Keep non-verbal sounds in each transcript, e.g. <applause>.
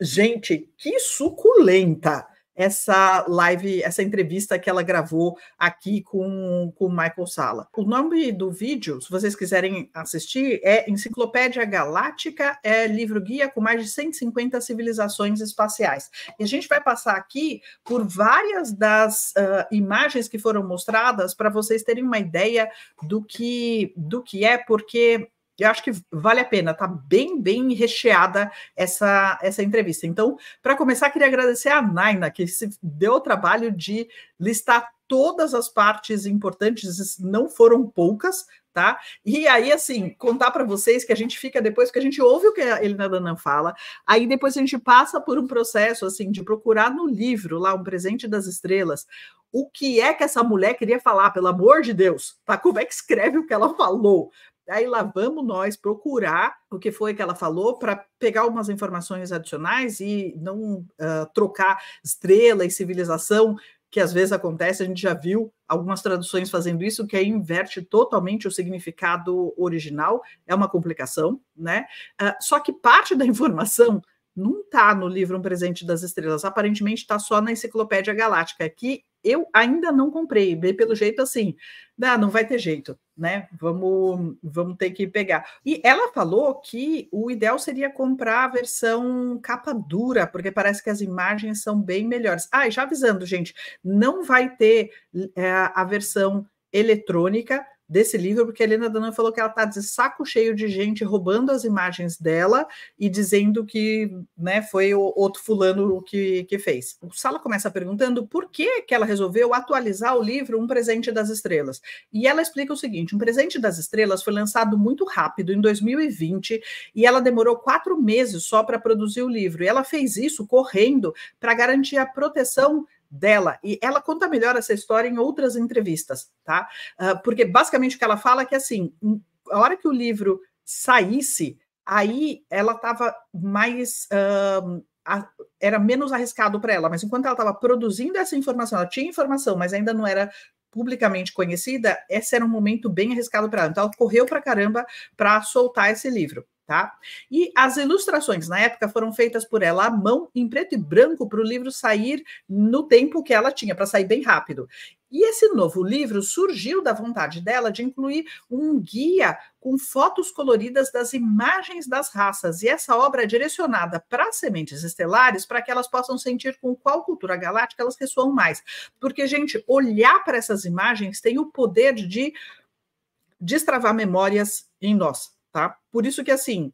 Gente, que suculenta essa live, essa entrevista que ela gravou aqui com, com o Michael Sala. O nome do vídeo, se vocês quiserem assistir, é Enciclopédia Galáctica, é livro guia com mais de 150 civilizações espaciais. E a gente vai passar aqui por várias das uh, imagens que foram mostradas para vocês terem uma ideia do que, do que é, porque eu acho que vale a pena, tá bem, bem recheada essa, essa entrevista. Então, para começar, queria agradecer a Naina, que se deu o trabalho de listar todas as partes importantes, não foram poucas, tá? E aí, assim, contar para vocês que a gente fica depois que a gente ouve o que a Elina Danan fala, aí depois a gente passa por um processo, assim, de procurar no livro lá, Um Presente das Estrelas, o que é que essa mulher queria falar, pelo amor de Deus, tá? Como é que escreve o que ela falou? Aí lá vamos nós procurar o que foi que ela falou para pegar algumas informações adicionais e não uh, trocar estrela e civilização, que às vezes acontece, a gente já viu algumas traduções fazendo isso, que aí inverte totalmente o significado original, é uma complicação, né? Uh, só que parte da informação não está no livro Um Presente das Estrelas, aparentemente está só na Enciclopédia Galáctica, que eu ainda não comprei, bem pelo jeito assim, não, ah, não vai ter jeito, né? Vamos, vamos ter que pegar. E ela falou que o ideal seria comprar a versão capa dura, porque parece que as imagens são bem melhores. Ah, e já avisando, gente, não vai ter é, a versão eletrônica desse livro, porque a Helena Danan falou que ela está de saco cheio de gente roubando as imagens dela e dizendo que né, foi o outro fulano que, que fez. O Sala começa perguntando por que, que ela resolveu atualizar o livro Um Presente das Estrelas. E ela explica o seguinte: Um Presente das Estrelas foi lançado muito rápido, em 2020, e ela demorou quatro meses só para produzir o livro. E ela fez isso correndo para garantir a proteção dela, e ela conta melhor essa história em outras entrevistas, tá? Ah, porque basicamente o que ela fala é que assim, hum, a hora que o livro saísse, aí ela estava mais. Ah, era menos arriscado para ela, mas enquanto ela estava produzindo essa informação, ela tinha informação, mas ainda não era publicamente conhecida, esse era um momento bem arriscado para ela. Então, ela correu para caramba para soltar esse livro tá? E as ilustrações na época foram feitas por ela à mão, em preto e branco, para o livro sair no tempo que ela tinha, para sair bem rápido. E esse novo livro surgiu da vontade dela de incluir um guia com fotos coloridas das imagens das raças. E essa obra é direcionada para sementes estelares para que elas possam sentir com qual cultura galáctica elas ressoam mais. Porque, gente, olhar para essas imagens tem o poder de destravar memórias em nós tá? Por isso que, assim,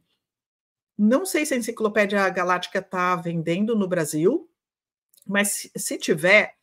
não sei se a Enciclopédia Galáctica está vendendo no Brasil, mas se tiver,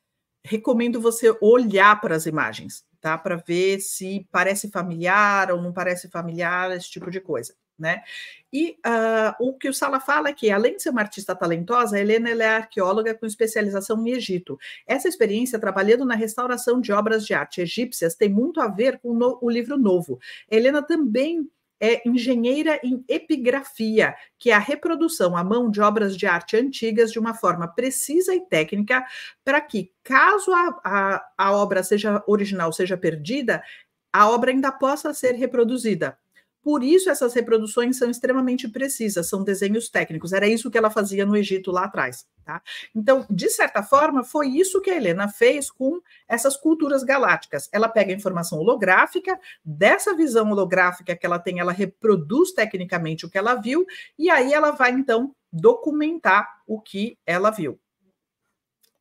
recomendo você olhar para as imagens, tá? Para ver se parece familiar ou não parece familiar, esse tipo de coisa, né? E uh, o que o Sala fala é que, além de ser uma artista talentosa, a Helena é arqueóloga com especialização em Egito. Essa experiência, trabalhando na restauração de obras de arte egípcias, tem muito a ver com o, no o livro novo. A Helena também é engenheira em epigrafia, que é a reprodução à mão de obras de arte antigas de uma forma precisa e técnica, para que, caso a, a, a obra seja original seja perdida, a obra ainda possa ser reproduzida. Por isso essas reproduções são extremamente precisas, são desenhos técnicos. Era isso que ela fazia no Egito lá atrás, tá? Então, de certa forma, foi isso que a Helena fez com essas culturas galácticas. Ela pega a informação holográfica, dessa visão holográfica que ela tem, ela reproduz tecnicamente o que ela viu e aí ela vai então documentar o que ela viu.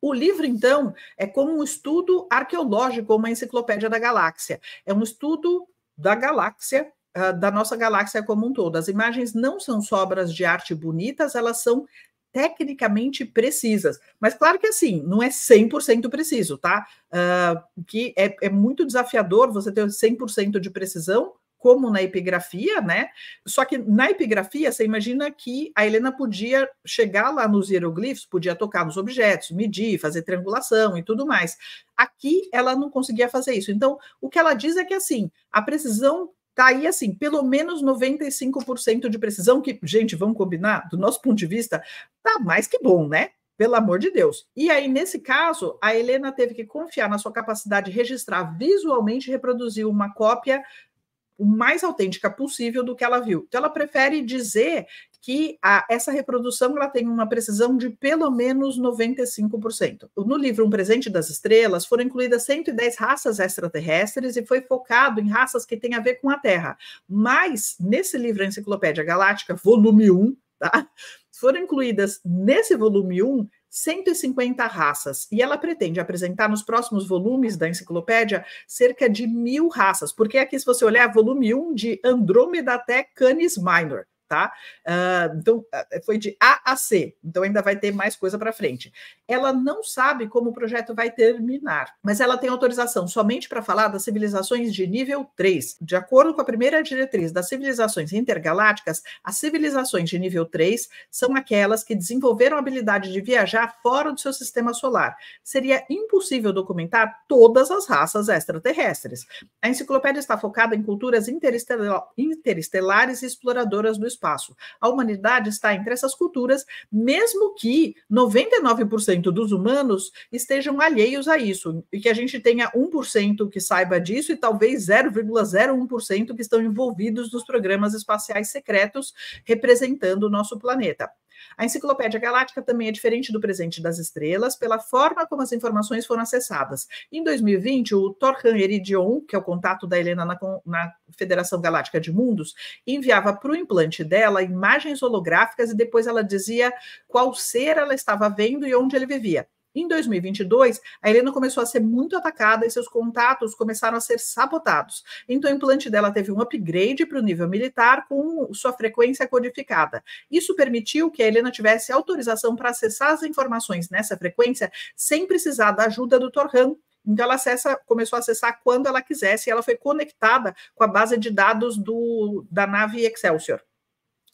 O livro, então, é como um estudo arqueológico, uma enciclopédia da galáxia. É um estudo da galáxia ah, da nossa galáxia como um todo. As imagens não são só obras de arte bonitas, elas são tecnicamente precisas. Mas claro que assim, não é 100% preciso, tá? Uh, que é, é muito desafiador você ter 100% de precisão, como na epigrafia, né? Só que na epigrafia, você imagina que a Helena podia chegar lá nos hieroglifos, podia tocar nos objetos, medir, fazer triangulação e tudo mais. Aqui ela não conseguia fazer isso. Então, o que ela diz é que assim, a precisão Tá aí assim, pelo menos 95% de precisão, que, gente, vamos combinar, do nosso ponto de vista, tá mais que bom, né? Pelo amor de Deus. E aí, nesse caso, a Helena teve que confiar na sua capacidade de registrar visualmente e reproduzir uma cópia o mais autêntica possível do que ela viu. Então, ela prefere dizer que a, essa reprodução ela tem uma precisão de pelo menos 95%. No livro Um Presente das Estrelas foram incluídas 110 raças extraterrestres e foi focado em raças que têm a ver com a Terra. Mas nesse livro Enciclopédia Galáctica, volume 1, tá? Foram incluídas nesse volume 1 150 raças, e ela pretende apresentar nos próximos volumes da enciclopédia cerca de mil raças, porque aqui, se você olhar, volume 1 de Andrômeda até Canis Minor, tá? Uh, então, ah, é, foi de A a C, então ainda vai ter mais coisa para frente. Ela não sabe como o projeto vai terminar, mas ela tem autorização somente para falar das civilizações de nível 3. De acordo com a primeira diretriz das civilizações intergalácticas, as civilizações de nível 3 são aquelas que desenvolveram a habilidade de viajar fora do seu sistema solar. Seria impossível documentar todas as raças extraterrestres. A enciclopédia está focada em culturas interestelar, interestelares e exploradoras do espaço espaço. A humanidade está entre essas culturas, mesmo que 99% dos humanos estejam alheios a isso, e que a gente tenha 1% que saiba disso e talvez 0,01% que estão envolvidos nos programas espaciais secretos representando o nosso planeta. A Enciclopédia Galáctica também é diferente do Presente das Estrelas pela forma como as informações foram acessadas. Em 2020, o Torhan Eridion, que é o contato da Helena na, na Federação Galáctica de Mundos, enviava para o implante dela imagens holográficas e depois ela dizia qual ser ela estava vendo e onde ele vivia. Em 2022, a Helena começou a ser muito atacada e seus contatos começaram a ser sabotados. Então, o implante dela teve um upgrade para o nível militar com sua frequência codificada. Isso permitiu que a Helena tivesse autorização para acessar as informações nessa frequência sem precisar da ajuda do Torhan, então ela acessa, começou a acessar quando ela quisesse e ela foi conectada com a base de dados do, da nave Excelsior.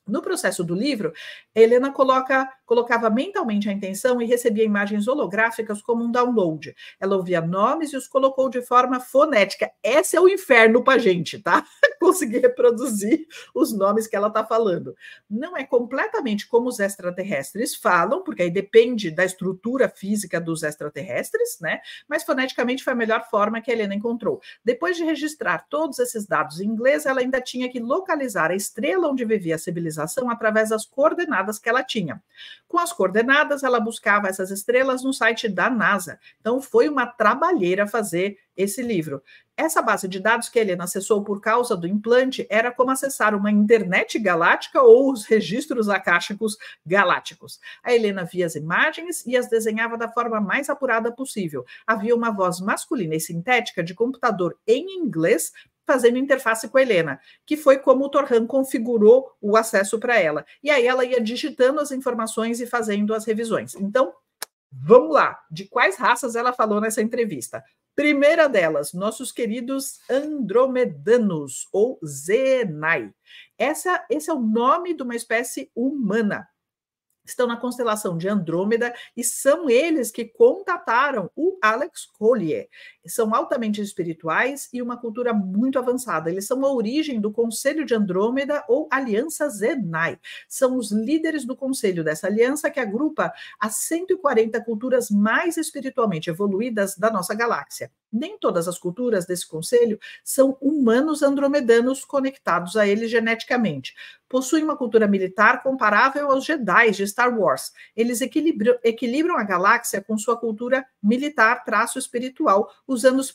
No processo do livro, Helena coloca, colocava mentalmente a intenção e recebia imagens holográficas como um download. Ela ouvia nomes e os colocou de forma fonética. Esse é o inferno para a gente, tá? <laughs> Conseguir reproduzir os nomes que ela está falando. Não é completamente como os extraterrestres falam, porque aí depende da estrutura física dos extraterrestres, né? Mas foneticamente foi a melhor forma que a Helena encontrou. Depois de registrar todos esses dados em inglês, ela ainda tinha que localizar a estrela onde vivia a civilização localização através das coordenadas que ela tinha. Com as coordenadas, ela buscava essas estrelas no site da NASA. Então, foi uma trabalheira fazer esse livro. Essa base de dados que a Helena acessou por causa do implante era como acessar uma internet galáctica ou os registros akáshicos galácticos. A Helena via as imagens e as desenhava da forma mais apurada possível. Havia uma voz masculina e sintética de computador em inglês fazendo interface com a Helena, que foi como o Torhan configurou o acesso para ela. E aí ela ia digitando as informações e fazendo as revisões. Então, vamos lá, de quais raças ela falou nessa entrevista? Primeira delas, nossos queridos andromedanos ou Zenai. Essa, esse é o nome de uma espécie humana, estão na constelação de Andrômeda e são eles que contataram o Alex Collier são altamente espirituais e uma cultura muito avançada. Eles são a origem do Conselho de Andrômeda ou Aliança Zenai. São os líderes do conselho dessa aliança que agrupa as 140 culturas mais espiritualmente evoluídas da nossa galáxia. Nem todas as culturas desse conselho são humanos andromedanos conectados a ele geneticamente. Possuem uma cultura militar comparável aos Jedi de Star Wars. Eles equilibram, equilibram a galáxia com sua cultura militar, traço espiritual, usando os,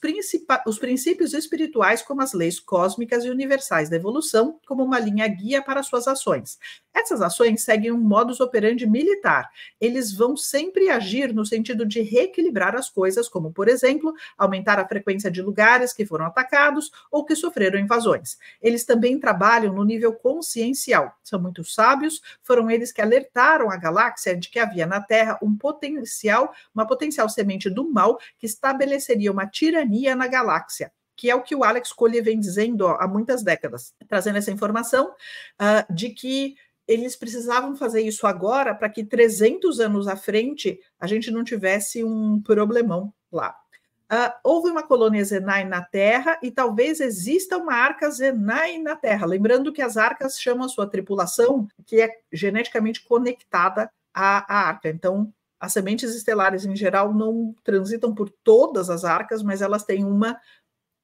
os princípios espirituais como as leis cósmicas e universais da evolução como uma linha guia para suas ações. Essas ações seguem um modus operandi militar. Eles vão sempre agir no sentido de reequilibrar as coisas, como, por exemplo, aumentar a frequência de lugares que foram atacados ou que sofreram invasões. Eles também trabalham no nível consciencial. São muito sábios, foram eles que alertaram a galáxia de que havia na Terra um potencial, uma potencial semente do mal que estabeleceria uma tirania na galáxia que é o que o Alex colhe vem dizendo ó, há muitas décadas, trazendo essa informação uh, de que eles precisavam fazer isso agora para que 300 anos à frente a gente não tivesse um problemão lá. Uh, houve uma colônia Zenai na Terra e talvez exista uma arca Zenai na Terra. Lembrando que as arcas chamam a sua tripulação, que é geneticamente conectada à, à arca. Então, as sementes estelares em geral não transitam por todas as arcas, mas elas têm uma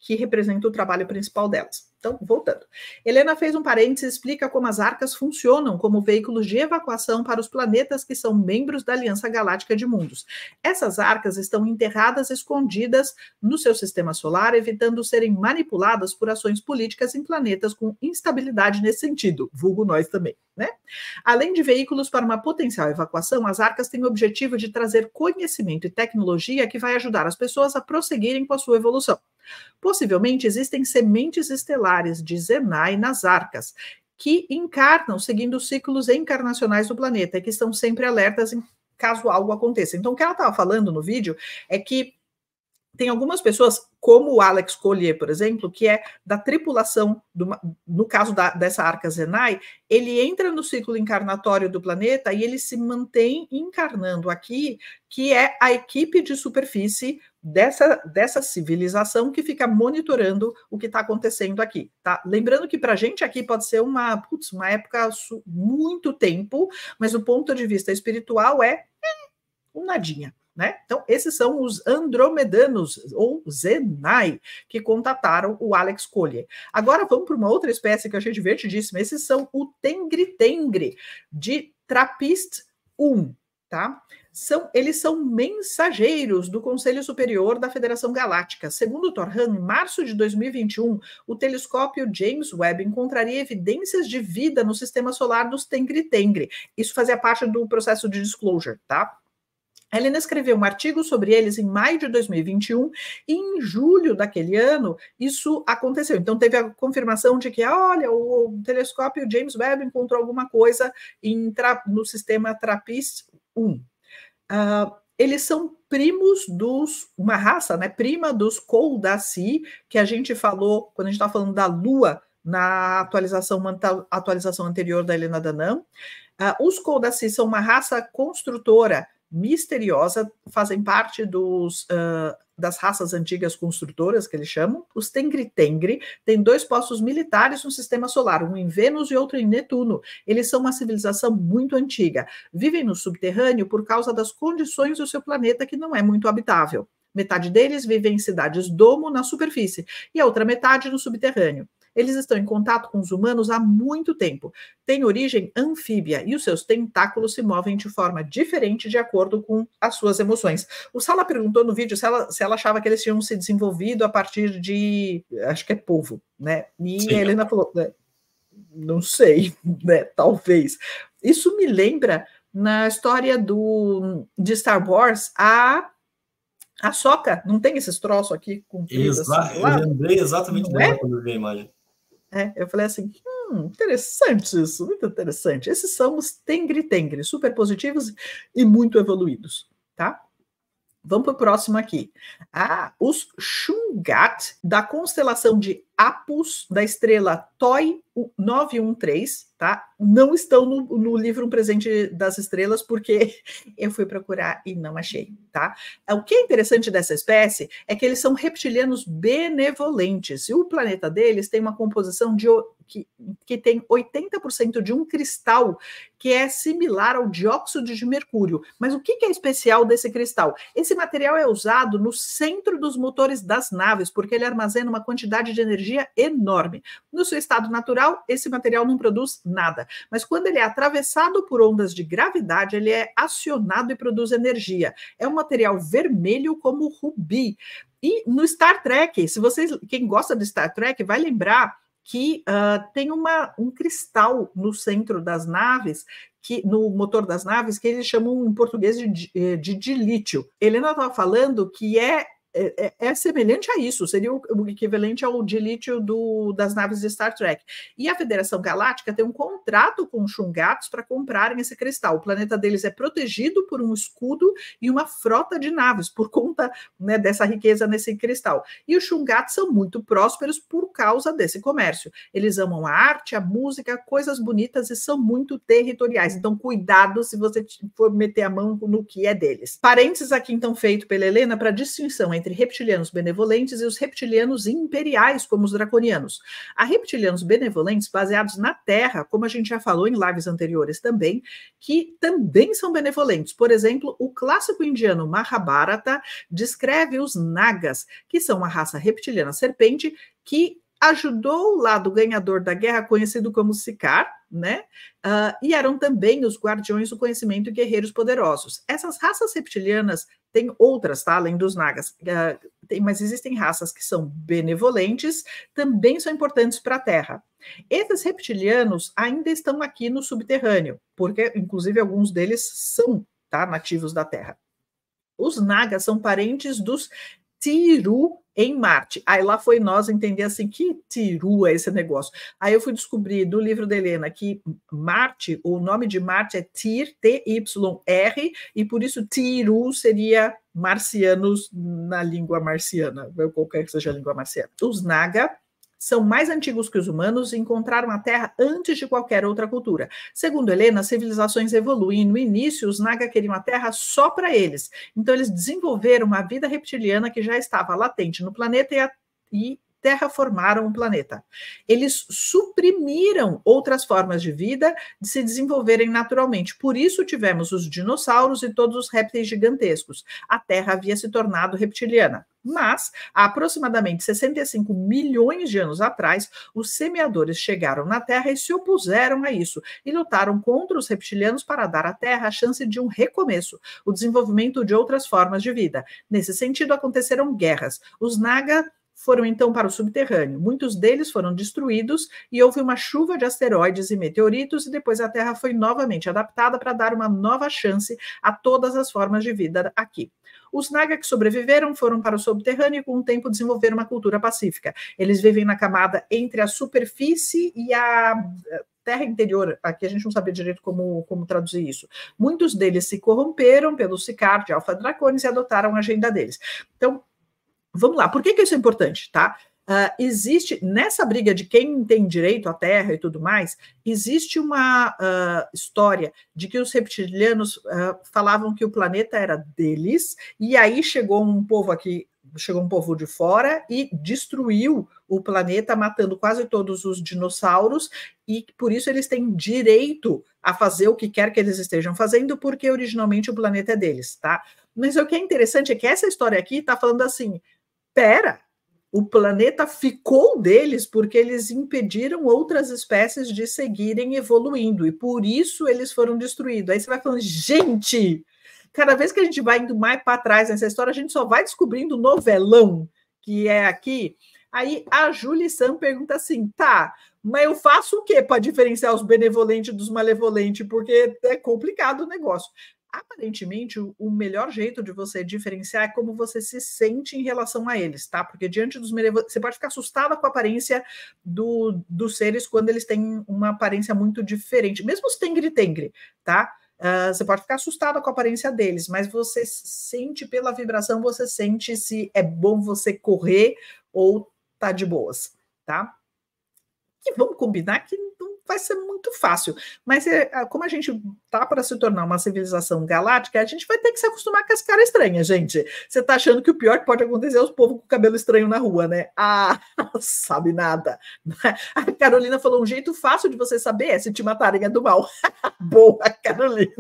que representa o trabalho principal delas. Então, voltando. Helena fez um parênteses e explica como as arcas funcionam como veículos de evacuação para os planetas que são membros da Aliança Galáctica de Mundos. Essas arcas estão enterradas escondidas no seu sistema solar, evitando serem manipuladas por ações políticas em planetas com instabilidade nesse sentido, vulgo nós também. Né? Além de veículos para uma potencial evacuação, as arcas têm o objetivo de trazer conhecimento e tecnologia que vai ajudar as pessoas a prosseguirem com a sua evolução. Possivelmente existem sementes estelares de Zenai nas arcas, que encarnam seguindo os ciclos encarnacionais do planeta, que estão sempre alertas em caso algo aconteça. Então, o que ela estava falando no vídeo é que tem algumas pessoas, como o Alex Collier, por exemplo, que é da tripulação, do, no caso da, dessa arca Zenai, ele entra no ciclo encarnatório do planeta e ele se mantém encarnando aqui, que é a equipe de superfície dessa, dessa civilização que fica monitorando o que está acontecendo aqui, tá? Lembrando que para a gente aqui pode ser uma, putz, uma época muito tempo, mas o ponto de vista espiritual é hum, um nadinha. Né? Então, esses são os andromedanos, ou Zenai, que contataram o Alex Collier. Agora vamos para uma outra espécie que eu achei divertidíssima. Esses são o Tengri-Tengri, de Trappist 1, tá? são, eles são mensageiros do Conselho Superior da Federação Galáctica. Segundo Torhan, em março de 2021, o telescópio James Webb encontraria evidências de vida no sistema solar dos Tengri-Tengri. Isso fazia parte do processo de disclosure, tá? Helena escreveu um artigo sobre eles em maio de 2021 e em julho daquele ano isso aconteceu. Então teve a confirmação de que, olha, o, telescópio James Webb encontrou alguma coisa no sistema TRAPPIST-1 uh, eles são primos dos, uma raça, né, prima dos Koldasi, que a gente falou quando a gente estava falando da Lua na atualização, atualização anterior da Helena Danam. Uh, ah, os Koldasi são uma raça construtora misteriosa fazem parte dos uh, das raças antigas construtoras, que eles chamam. Os Tengri-Tengri têm dois postos militares no sistema solar, um em Vênus e outro em Netuno. Eles são uma civilização muito antiga. Vivem no subterrâneo por causa das condições do seu planeta, que não é muito habitável. Metade deles vive em cidades domo na superfície e a outra metade no subterrâneo. Eles estão em contato com os humanos há muito tempo, têm origem anfíbia e os seus tentáculos se movem de forma diferente de acordo com as suas emoções. O Sala perguntou no vídeo se ela, se ela achava que eles tinham se desenvolvido a partir de. acho que é povo, né? E Sim. a Helena falou. Né? Não sei, <laughs> né? Talvez. Isso me lembra na história do de Star Wars a a soca não tem esses troços aqui com assim, Exa assim, eu lembrei exatamente não é? eu vi a imagem é, eu falei assim, hum, interessante isso, muito interessante. Esses são os tengri-tengri, super positivos e muito evoluídos, tá? Vamos para o próximo aqui. Ah, os Shungat, da constelação de Apus, da estrela Toi 913, tá? Não estão no, no, livro Um Presente das Estrelas, porque <laughs> eu fui procurar e não achei, tá? É, o que é interessante dessa espécie é que eles são reptilianos benevolentes, e o planeta deles tem uma composição de que, que tem 80% de um cristal que é similar ao dióxido de mercúrio. Mas o que, que é especial desse cristal? Esse material é usado no centro dos motores das naves, porque ele armazena uma quantidade de energia enorme. No seu estado natural, material, esse material não produz nada. Mas quando ele é atravessado por ondas de gravidade, ele é acionado e produz energia. É um material vermelho como rubi. E no Star Trek, se vocês, quem gosta de Star Trek, vai lembrar que uh, tem uma, um cristal no centro das naves, que no motor das naves, que eles chamam em português de, de, eh, de dilítio. Helena estava falando que é é, é, é, semelhante a isso, seria o, o equivalente ao dilítio do, das naves de Star Trek. E a Federação Galáctica tem um contrato com os Xungatos para comprarem esse cristal. O planeta deles é protegido por um escudo e uma frota de naves por conta né, dessa riqueza nesse cristal. E os Xungatos são muito prósperos por causa desse comércio. Eles amam a arte, a música, coisas bonitas e são muito territoriais. Então, cuidado se você for meter a mão no que é deles. Parênteses aqui, então, feito pela Helena para distinção entre reptilianos benevolentes e os reptilianos imperiais, como os draconianos. Há reptilianos benevolentes baseados na Terra, como a gente já falou em lives anteriores também, que também são benevolentes. Por exemplo, o clássico indiano Mahabharata descreve os Nagas, que são uma raça reptiliana serpente que ajudou o lado ganhador da guerra, conhecido como Sicar, né? Uh, e eram também os guardiões do conhecimento e guerreiros poderosos. Essas raças reptilianas têm outras, tá? Além dos nagas, uh, tem, mas existem raças que são benevolentes, também são importantes para a Terra. Esses reptilianos ainda estão aqui no subterrâneo, porque inclusive alguns deles são tá, nativos da Terra. Os nagas são parentes dos Tiru, em Marte. Aí lá foi nós entender assim, que Tiru é esse negócio. Aí eu fui descobrir do livro da Helena que Marte, o nome de Marte é Tyr, T-Y-R, e por isso Tiru seria marcianos na língua marciana, qualquer que seja a língua marciana. Os Naga são mais antigos que os humanos e encontraram a Terra antes de qualquer outra cultura. Segundo Helena, as civilizações evoluem. No início, os Naga queriam a Terra só para eles. Então, eles desenvolveram uma vida reptiliana que já estava latente no planeta e, a, e terraformaram o planeta. Eles suprimiram outras formas de vida de se desenvolverem naturalmente. Por isso tivemos os dinossauros e todos os répteis gigantescos. A Terra havia se tornado reptiliana. Mas, há aproximadamente 65 milhões de anos atrás, os semeadores chegaram na Terra e se opuseram a isso e lutaram contra os reptilianos para dar à Terra a chance de um recomeço, o desenvolvimento de outras formas de vida. Nesse sentido, aconteceram guerras. Os Naga foram então para o subterrâneo. Muitos deles foram destruídos e houve uma chuva de asteroides e meteoritos, e depois a Terra foi novamente adaptada para dar uma nova chance a todas as formas de vida aqui. Os Naga que sobreviveram foram para o subterrâneo e, com o tempo, desenvolveram uma cultura pacífica. Eles vivem na camada entre a superfície e a eh, terra interior, aqui a gente não sabia direito como, como traduzir isso. Muitos deles se corromperam pelo Sicar de Alfa Dracones e adotaram a agenda deles. Então, vamos lá, por que, que isso é importante, tá? Uh, existe, nessa briga de quem tem direito à terra e tudo mais, existe uma uh, história de que os reptilianos uh, falavam que o planeta era deles, e aí chegou um povo aqui, chegou um povo de fora e destruiu o planeta, matando quase todos os dinossauros, e por isso eles têm direito a fazer o que quer que eles estejam fazendo, porque originalmente o planeta é deles, tá? Mas o que é interessante é que essa história aqui está falando assim: Pera, o planeta ficou deles porque eles impediram outras espécies de seguirem evoluindo e por isso eles foram destruídos. Aí você vai falando, gente, cada vez que a gente vai indo mais para trás nessa história, a gente só vai descobrindo novelão que é aqui. Aí a Julie Sam pergunta assim: tá, mas eu faço o que para diferenciar os benevolentes dos malevolentes? Porque é complicado o negócio aparentemente, o melhor jeito de você diferenciar é como você se sente em relação a eles, tá? Porque diante dos merevos, você pode ficar assustada com a aparência do, dos seres quando eles têm uma aparência muito diferente, mesmo os tengri-tengri, tá? Uh, você pode ficar assustada com a aparência deles, mas você sente pela vibração, você sente se é bom você correr ou tá de boas, tá? Que vamos combinar que não vai ser muito fácil. Mas eh, como a gente tá para se tornar uma civilização galáctica, a gente vai ter que se acostumar com as caras estranhas, gente. Você tá achando que o pior que pode acontecer é os povos com cabelo estranho na rua, né? <laughs> Ah, sabe nada. <laughs> A Carolina falou: um jeito fácil de você saber é se te matarem é do mal. <laughs> Boa, Carolina.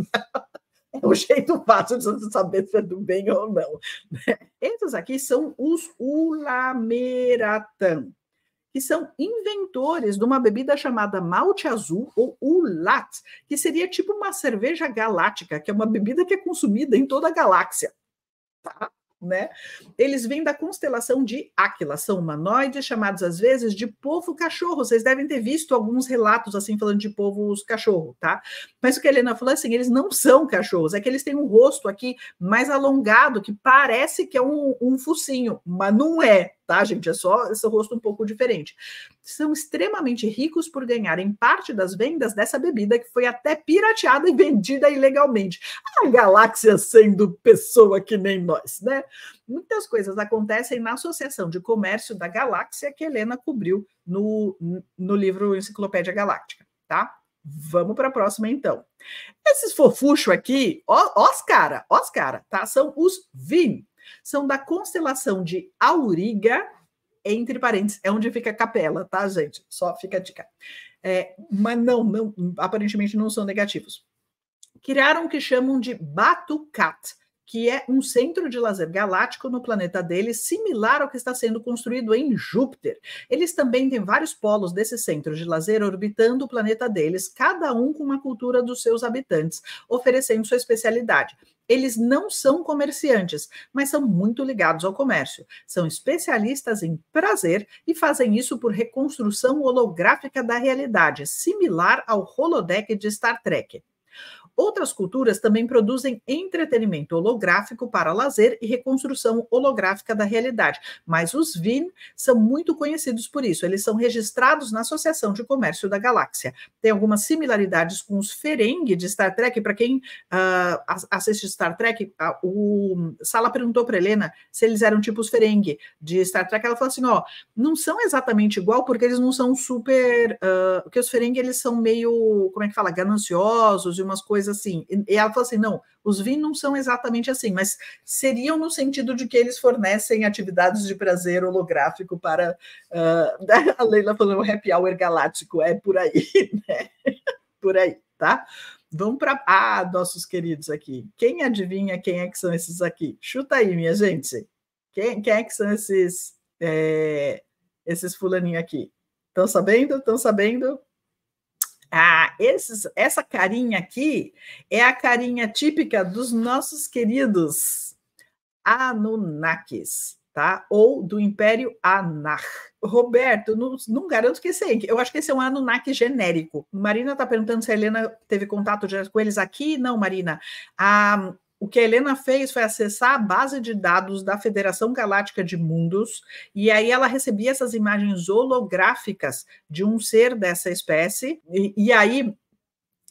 É o jeito fácil de você saber se é do bem ou não. Né? Esses aqui são os Ulameratan que são inventores de uma bebida chamada malte azul, ou ulat, que seria tipo uma cerveja galáctica, que é uma bebida que é consumida em toda a galáxia. Tá? Né? Eles vêm da constelação de Áquila, são humanoides chamados às vezes de povo cachorro. Vocês devem ter visto alguns relatos assim falando de povos cachorro, tá? Mas o que a Helena falou é assim, eles não são cachorros, é que eles têm um rosto aqui mais alongado que parece que é um, um focinho, mas não é, tá, gente? É só esse rosto um pouco diferente. São extremamente ricos por ganharem parte das vendas dessa bebida que foi até pirateada e vendida ilegalmente. A galáxia sendo pessoa que nem nós, né? Muitas coisas acontecem na Associação de Comércio da Galáxia que Helena cobriu no, no livro Enciclopédia Galáctica, tá? Vamos para a próxima, então. Esses fofuchos aqui, ó, ó os cara, ó os cara, tá? São os VIN, são da constelação de Auriga, entre parênteses, é onde fica a capela, tá, gente? Só fica a dica. É, mas não, não, aparentemente não são negativos. Criaram o que chamam de Batucat, que é um centro de lazer galáctico no planeta deles, similar ao que está sendo construído em Júpiter. Eles também têm vários polos desse centro de lazer orbitando o planeta deles, cada um com uma cultura dos seus habitantes, oferecendo sua especialidade. Eles não são comerciantes, mas são muito ligados ao comércio. São especialistas em prazer e fazem isso por reconstrução holográfica da realidade, similar ao holodeck de Star Trek. Outras culturas também produzem entretenimento holográfico para lazer e reconstrução holográfica da realidade, mas os VIN são muito conhecidos por isso. Eles são registrados na Associação de Comércio da Galáxia. Tem algumas similaridades com os Ferengi de Star Trek. Para quem uh, assiste Star Trek, uh, o Sala perguntou para Helena se eles eram tipo os Ferengi de Star Trek. Ela falou assim: ó, não são exatamente igual porque eles não são super. Uh, porque os Ferengi eles são meio, como é que fala, gananciosos e umas coisas assim. E ela falou assim: não, os vin não são exatamente assim, mas seriam no sentido de que eles fornecem atividades de prazer holográfico para. Uh, <laughs> a Leila falou o é happy hour galáctico, é por aí, <laughs> né? Por aí, tá? Vamos para. Ah, nossos queridos aqui. Quem adivinha quem é que são esses aqui? Chuta aí, minha gente. Quem, quem é que são esses. É, esses fulaninhos aqui? Estão sabendo? Estão sabendo? Ah, esses, essa carinha aqui é a carinha típica dos nossos queridos Anunnakis, tá? Ou do Império Anar. Roberto, não, não, garanto que esse aí. Eu acho que esse é um Anunnaki genérico. Marina está perguntando se a Helena teve contato direto com eles aqui. Não, Marina. Ah, o que a Helena fez foi acessar a base de dados da Federação Galáctica de Mundos, e aí ela recebia essas imagens holográficas de um ser dessa espécie, e, e aí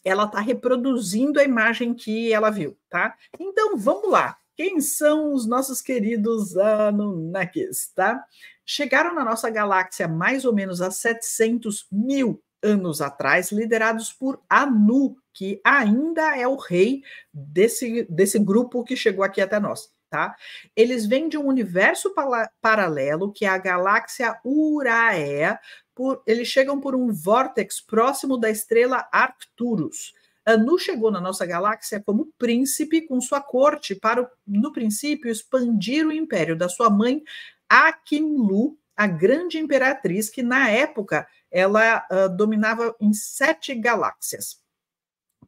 ela está reproduzindo a imagem que ela viu, tá? Então vamos lá. Quem são os nossos queridos Anunnakis, tá? Chegaram na nossa galáxia mais ou menos há 700 mil anos atrás, liderados por Anu, que ainda é o rei desse, desse grupo que chegou aqui até nós. Tá? Eles vêm de um universo paralelo, que é a galáxia Uraea. Por, eles chegam por um vórtex próximo da estrela Arcturus. Anu chegou na nossa galáxia como príncipe com sua corte para, no princípio, expandir o império da sua mãe Akinlu, a grande imperatriz que, na época, ela uh, dominava em sete galáxias.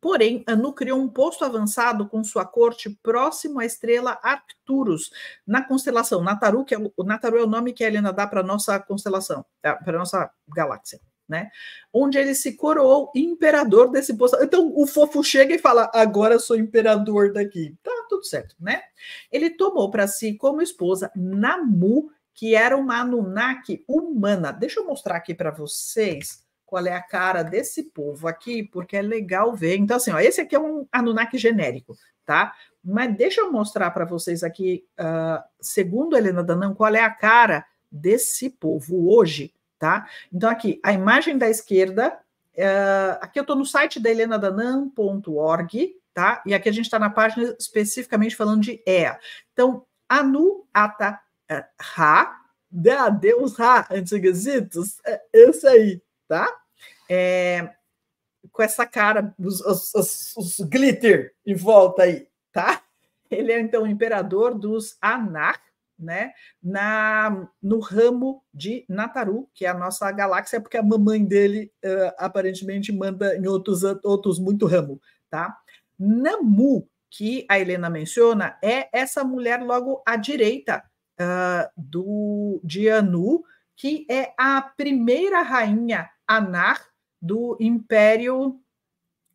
Porém, Anu criou um posto avançado com sua corte próximo à estrela Arcturus, na constelação Nataru, que é, o Nataru é o nome que a Helena dá para nossa constelação, é, para nossa galáxia, né? Onde ele se coroou imperador desse posto. Então, o fofo chega e fala: "Agora sou imperador daqui". Tá tudo certo, né? Ele tomou para si como esposa Namu, que era uma Anunnaki humana. Deixa eu mostrar aqui para vocês qual é a cara desse povo aqui, porque é legal ver. Então, assim, ó, esse aqui é um Anunnaki genérico, tá? Mas deixa eu mostrar para vocês aqui, uh, segundo Helena Danão, qual é a cara desse povo hoje, tá? Então, aqui, a imagem da esquerda, uh, aqui eu estou no site da helenadanam.org, tá? E aqui a gente está na página especificamente falando de EA. Então, Anu Ata Ra, eh, Deus Ra, antigas é isso aí, tá? É, com essa cara, os, os, os, glitter em volta aí, tá? Ele é então imperador dos Anar né? Na, no ramo de Nataru, que é a nossa galáxia, porque a mamãe dele uh, aparentemente manda em outros, outros muito ramo, tá? Namu, que a Helena menciona, é essa mulher logo à direita uh, do de Anu, que é a primeira rainha Anar do Império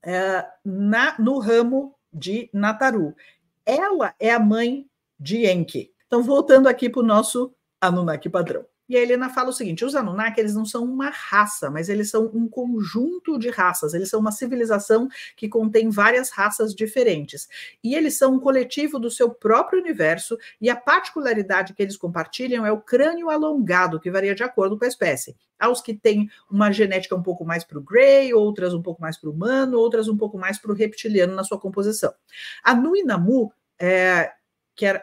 é, na, no ramo de Nataru. Ela é a mãe de Enki. Então, voltando aqui para o nosso Anunnaki padrão. E a Helena fala o seguinte: os Anunnaki eles não são uma raça, mas eles são um conjunto de raças. Eles são uma civilização que contém várias raças diferentes. E eles são um coletivo do seu próprio universo. E a particularidade que eles compartilham é o crânio alongado, que varia de acordo com a espécie. Há os que têm uma genética um pouco mais para o grey, outras um pouco mais para o humano, outras um pouco mais para o reptiliano na sua composição. A Nuinamu, é, que era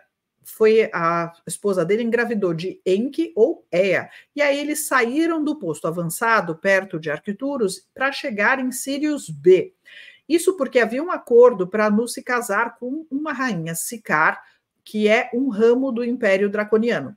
foi a esposa dele engravidou de Enki ou Ea. E aí eles saíram do posto avançado perto de Arquituros para chegar em Sirius B. Isso porque havia um acordo para não se casar com uma rainha Sicar, que é um ramo do Império Draconiano.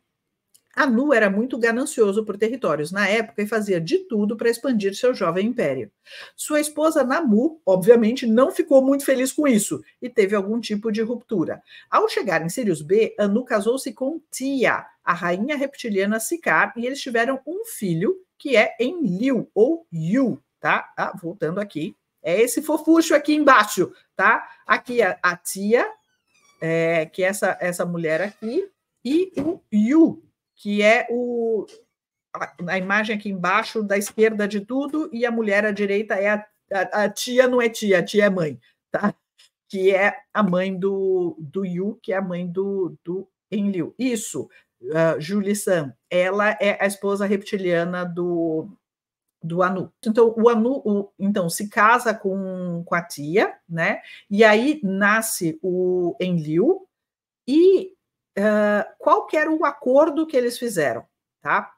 Anu era muito ganancioso por territórios na época e fazia de tudo para expandir seu jovem império. Sua esposa Namu, obviamente, não ficou muito feliz com isso e teve algum tipo de ruptura. Ao chegar em Sirius B, Anu casou-se com Tia, a rainha reptiliana Sicar, e eles tiveram um filho que é Enlil ou Yu, tá? Ah, voltando aqui, é esse fofucho aqui embaixo, tá? Aqui a, a Tia, é, que é essa essa mulher aqui e o Yu, que é o a imagem aqui embaixo da esquerda de tudo e a mulher à direita é a, a, a tia não é tia, a tia é mãe, tá? Que é a mãe do, do Yu, que é a mãe do, do Enlil. Isso, uh, Julie ela é a esposa reptiliana do, do Anu. Então, o Anu o, então, se casa com, com a tia, né? E aí nasce o Enlil, e ah, qual que era o acordo que eles fizeram, tá?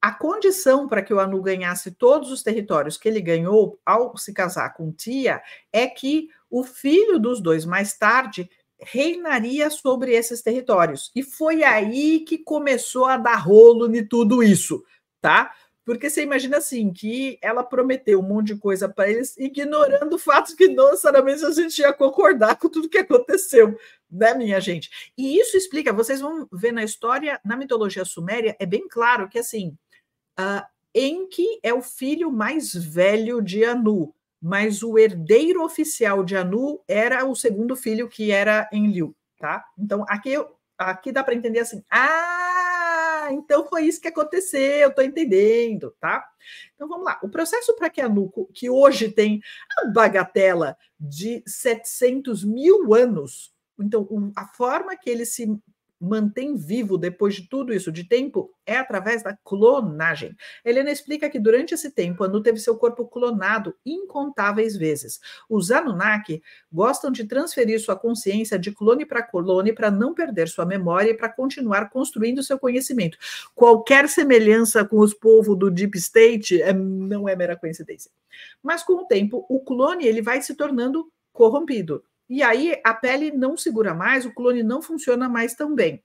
A condição para que o Anu ganhasse todos os territórios que ele ganhou ao se casar com Tia é que o filho dos dois, mais tarde, reinaria sobre esses territórios. E foi aí que começou a dar rolo de tudo isso, tá? Porque você imagina assim, que ela prometeu um monte de coisa para eles, ignorando o fato que não necessariamente assim a gente ia concordar com tudo que aconteceu, né, minha gente? E isso explica, vocês vão ver na história, na mitologia suméria, é bem claro que assim, uh, Enki é o filho mais velho de Anu, mas o herdeiro oficial de Anu era o segundo filho que era Enlil, tá? Então aqui, aqui dá para entender assim, ah, então foi isso que aconteceu, eu estou entendendo, tá? Então vamos lá. O processo para que a Nuco, que hoje tem a bagatela de 700 mil anos, então a forma que ele se mantém vivo depois de tudo isso de tempo é através da clonagem. Helena explica que durante esse tempo Anu teve seu corpo clonado incontáveis vezes. Os Anunnaki gostam de transferir sua consciência de clone para clone para não perder sua memória e para continuar construindo seu conhecimento. Qualquer semelhança com os povos do Deep State é, não é mera coincidência. Mas com o tempo, o clone ele vai se tornando corrompido e aí a pele não segura mais, o clone não funciona mais tão bem.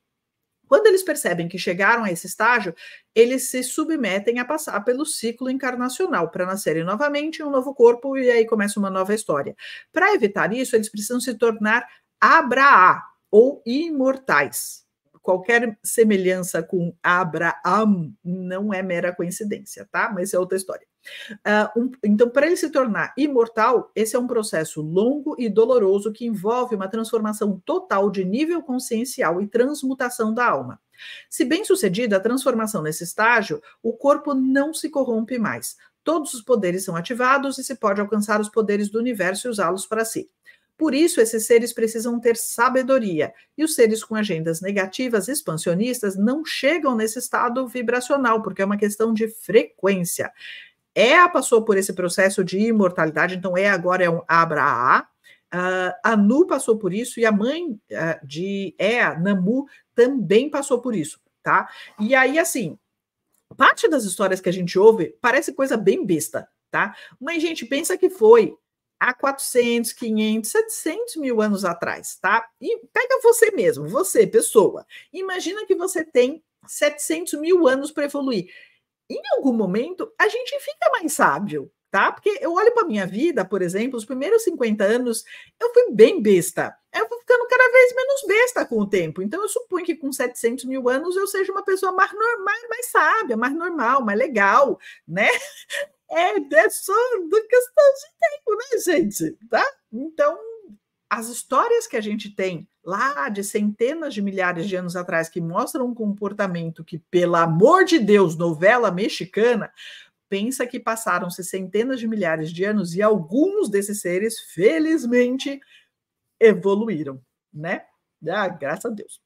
Quando eles percebem que chegaram a esse estágio, eles se submetem a passar pelo ciclo encarnacional para nascerem novamente em um novo corpo e aí começa uma nova história. Para evitar isso, eles precisam se tornar Abraá ou imortais. Qualquer semelhança com Abraão não é mera coincidência, tá? Mas é outra história. Uh, um, então, para ele se tornar imortal, esse é um processo longo e doloroso que envolve uma transformação total de nível consciencial e transmutação da alma. Se bem sucedida a transformação nesse estágio, o corpo não se corrompe mais. Todos os poderes são ativados e se pode alcançar os poderes do universo e usá-los para si. Por isso, esses seres precisam ter sabedoria, e os seres com agendas negativas expansionistas não chegam nesse estado vibracional, porque é uma questão de frequência. Ea é, passou por esse processo de imortalidade, então Ea é, agora é um Abraá. Uh, ah, anu passou por isso e a mãe uh, de Ea, é Namu, também passou por isso, tá? E aí, assim, parte das histórias que a gente ouve parece coisa bem besta, tá? Mas, gente, pensa que foi há 400, 500, 700 mil anos atrás, tá? E pega você mesmo, você, pessoa. Imagina que você tem 700 mil anos para evoluir em algum momento a gente fica mais sábio, tá? Porque eu olho para minha vida, por exemplo, os primeiros 50 anos, eu fui bem besta. Eu vou ficando cada vez menos besta com o tempo. Então, eu suponho que com 700 mil anos eu seja uma pessoa mais, normal, mais sábia, mais normal, mais legal, né? <laughs> É, é só questão de tempo, né, gente? Tá? Então, as histórias que a gente tem lá de centenas de milhares de anos atrás que mostram um comportamento que, pelo amor de Deus, novela mexicana, pensa que passaram-se centenas de milhares de anos e alguns desses seres, felizmente, evoluíram, né? Ah, graças a Deus.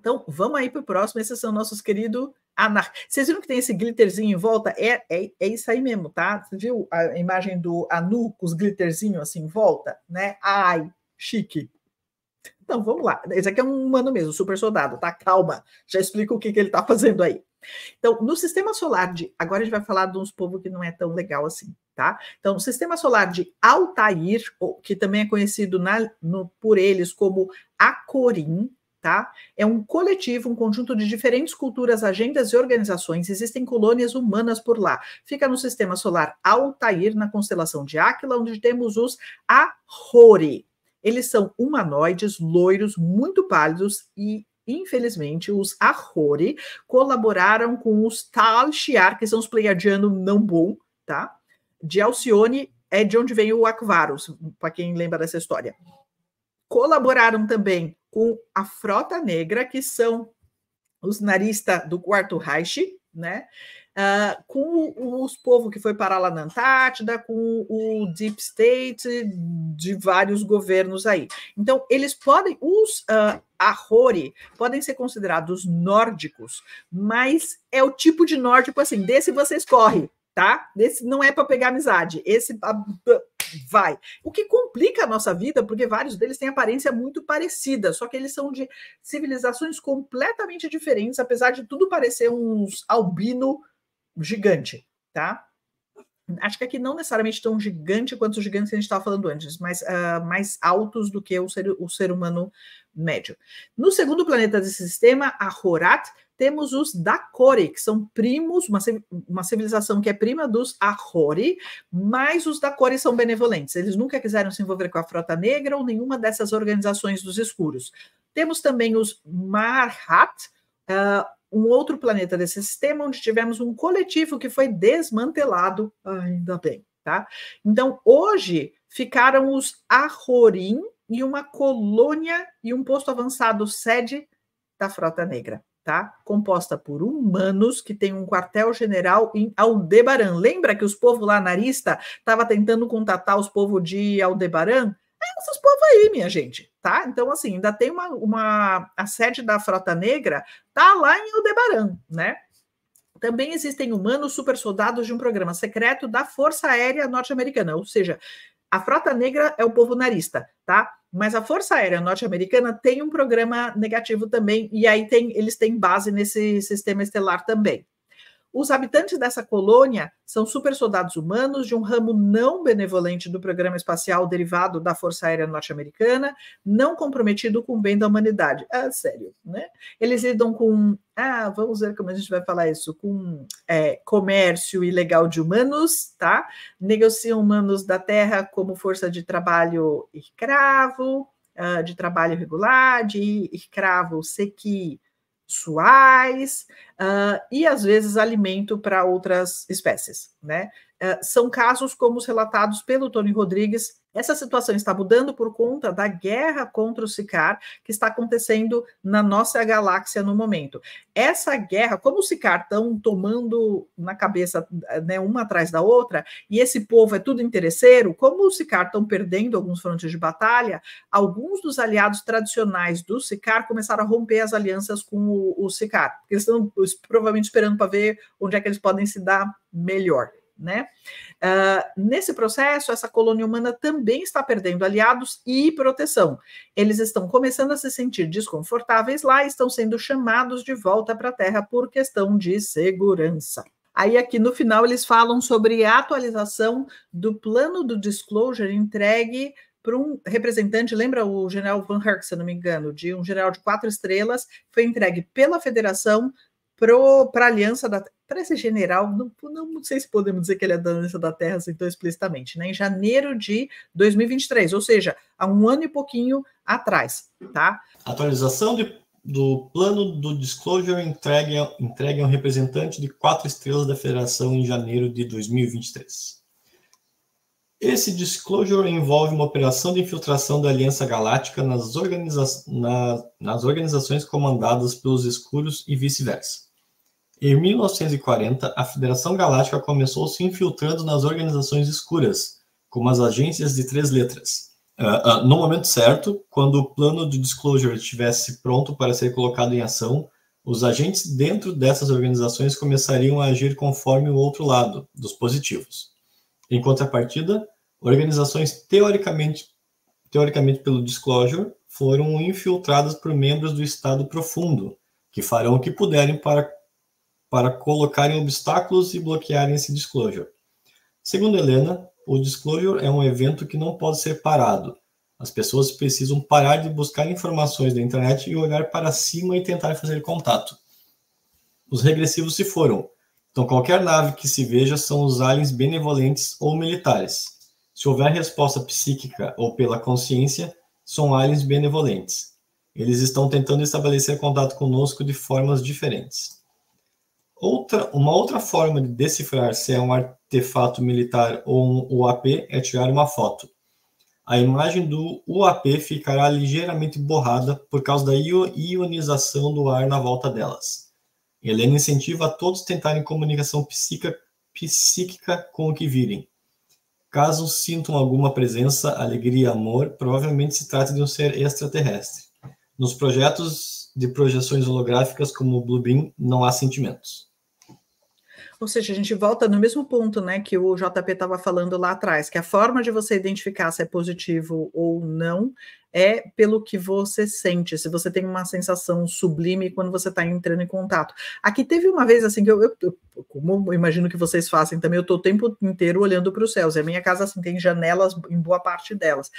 Então, vamos aí para o próximo. Esses são nossos queridos anar Vocês viram que tem esse glitterzinho em volta? É, é, é isso aí mesmo, tá? Você viu a imagem do Anu com os glitterzinhos assim em volta? Né? Ai, chique. Então, vamos lá. Esse aqui é um humano mesmo, super soldado, tá? Calma, já explico o que, que ele tá fazendo aí. Então, no sistema solar de. Agora a gente vai falar de uns povos que não é tão legal assim, tá? Então, no sistema solar de Altair, que também é conhecido na, no, por eles como Acorim, tá? É um coletivo, um conjunto de diferentes culturas, agendas e organizações. Existem colônias humanas por lá. Fica no sistema solar Altair, na constelação de Áquila, onde temos os Ahori, eles são humanoides, loiros, muito pálidos e infelizmente, os Ahori colaboraram com os Tal Shiar, que são os pleiadianos não bom, tá? De Alcione é de onde vem o Aquvarus, para quem lembra dessa história. Colaboraram também com a Frota Negra, que são os narista do Quarto Reich, né? uh, com os povos que foi parar lá na Antártida, com o deep state de vários governos aí. Então, eles podem, os uh, ah, Ahori, podem ser considerados nórdicos, mas é o tipo de nórdico assim, desse vocês correm, tá? Desse não é para pegar amizade, esse vai. O que complica a nossa vida, porque vários deles têm aparência muito parecida, só que eles são de civilizações completamente diferentes, apesar de tudo parecer uns albino gigante, tá? Acho que aqui não necessariamente tão gigante quanto os gigantes que a gente estava falando antes, mas uh, mais altos do que o ser, o ser humano médio. No segundo planeta desse sistema, a Horat, temos os Dakori, que são primos, uma, uma civilização que é prima dos Ahori, mas os Dakori são benevolentes. Eles nunca quiseram se envolver com a Frota Negra ou nenhuma dessas organizações dos escuros. Temos também os Marhat, uh, um outro planeta desse sistema, onde tivemos um coletivo que foi desmantelado, ainda bem, tá? Então, hoje ficaram os Arrorim e uma colônia e um posto avançado sede da Frota Negra, tá? Composta por humanos que tem um quartel-general em Aldebaran. Lembra que os povos lá na Arista estavam tentando contatar os povos de Aldebaran? É esses povos aí, minha gente, tá? Então, assim, ainda tem uma, uma... A sede da Frota Negra tá lá em Aldebaran, né? Também existem humanos supersoldados de um programa secreto da Força Aérea Norte-Americana, ou seja, a Frota Negra é o povo narista, tá? Mas a Força Aérea Norte-Americana tem um programa negativo também, e aí tem, eles têm base nesse sistema estelar também, os habitantes dessa colônia são supersoldados humanos de um ramo não benevolente do programa espacial derivado da Força Aérea Norte-Americana, não comprometido com o bem da humanidade. Ah, sério, né? Eles lidam com, ah, vamos ver como a gente vai falar isso, com é, comércio ilegal de humanos, tá? Negociam humanos da Terra como força de trabalho escravo, ah, de trabalho regular, de escravo sequi uh, e às vezes alimento para outras espécies, né? É, são casos como os relatados pelo Tony Rodrigues. Essa situação está mudando por conta da guerra contra o Sicar que está acontecendo na nossa galáxia no momento. Essa guerra, como o Sicar estão tomando na cabeça né, uma atrás da outra, e esse povo é tudo interesseiro, como o Sicar estão perdendo alguns frontes de batalha, alguns dos aliados tradicionais do Sicar começaram a romper as alianças com o, o Sicar. Eles estão provavelmente esperando para ver onde é que eles podem se dar melhor né? Uh, nesse processo, essa colônia humana também está perdendo aliados e proteção. Eles estão começando a se sentir desconfortáveis lá e estão sendo chamados de volta para a Terra por questão de segurança. Aí, aqui no final, eles falam sobre a atualização do plano do disclosure entregue para um representante, lembra o general Van Herk, se não me engano, de um general de quatro estrelas, foi entregue pela federação para a Aliança da parece general, não, não, sei se podemos dizer que ele é da Aliança da Terra assim, tão explicitamente, né? Em janeiro de 2023, ou seja, há um ano e pouquinho atrás, tá? Atualização de, do plano do disclosure entregue, entregue a um representante de quatro estrelas da federação em janeiro de 2023. Esse disclosure envolve uma operação de infiltração da Aliança Galáctica nas, organiza nas organizações comandadas pelos escuros e vice-versa. Em 1940, a Federação Galáctica começou se infiltrando nas organizações escuras, como as agências de três letras. Uh, uh, no momento certo, quando o plano de disclosure estivesse pronto para ser colocado em ação, os agentes dentro dessas organizações começariam a agir conforme o outro lado, dos positivos. Em contrapartida, organizações teoricamente, teoricamente pelo disclosure foram infiltradas por membros do Estado profundo, que farão o que puderem para para colocarem obstáculos e bloquearem esse disclosure. Segundo Helena, o disclosure é um evento que não pode ser parado. As pessoas precisam parar de buscar informações da internet e olhar para cima e tentar fazer contato. Os regressivos se foram. Então, qualquer nave que se veja são os aliens benevolentes ou militares. Se houver resposta psíquica ou pela consciência, são aliens benevolentes. Eles estão tentando estabelecer contato conosco de formas diferentes. Outra, uma outra forma de decifrar se é um artefato militar ou um UAP é tirar uma foto. A imagem do UAP ficará ligeiramente borrada por causa da ionização do ar na volta delas. Helena incentiva a todos tentarem comunicação psíquica, psíquica com o que virem. Caso sintam alguma presença, alegria, amor, provavelmente se trata de um ser extraterrestre. Nos projetos de projeções holográficas como o Bluebeam, não há sentimentos. Ou seja, a gente volta no mesmo ponto, né, que o JP estava falando lá atrás, que a forma de você identificar se é positivo ou não é pelo que você sente, se você tem uma sensação sublime quando você está entrando em contato. Aqui teve uma vez assim que eu, eu, eu como eu imagino que vocês fazem também, eu estou o tempo inteiro olhando para os céus. E a minha casa assim tem janelas em boa parte delas.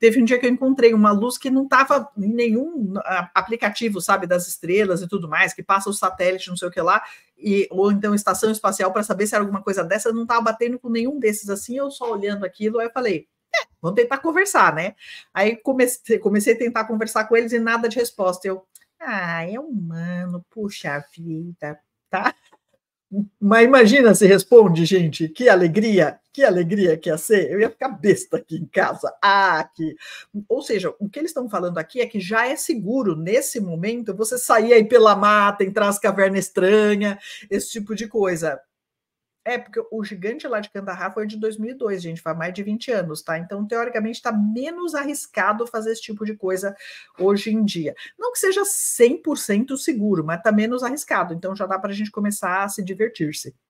Teve um dia que eu encontrei uma luz que não estava em nenhum aplicativo, sabe, das estrelas e tudo mais, que passa o satélite, não sei o que lá, e, ou então estação espacial para saber se era alguma coisa dessa, não estava batendo com nenhum desses assim, eu só olhando aquilo, aí eu falei, é, vamos tentar conversar, né? Aí comecei, comecei a tentar conversar com eles e nada de resposta. Eu, ah, é humano, puxa vida, tá? <laughs> Mas imagina se responde, gente, que alegria, que alegria que ia é ser. Eu ia ficar besta aqui em casa. Ah, que. Ou seja, o que eles estão falando aqui é que já é seguro, nesse momento, você sair aí pela mata, entrar nas cavernas estranhas, esse tipo de coisa. É, porque o gigante lá de Kandahar foi de 2002, gente, faz mais de 20 anos, tá? Então, teoricamente, está menos arriscado fazer esse tipo de coisa hoje em dia. Não que seja 100% seguro, mas está menos arriscado. Então, já dá para a gente começar a se divertir-se.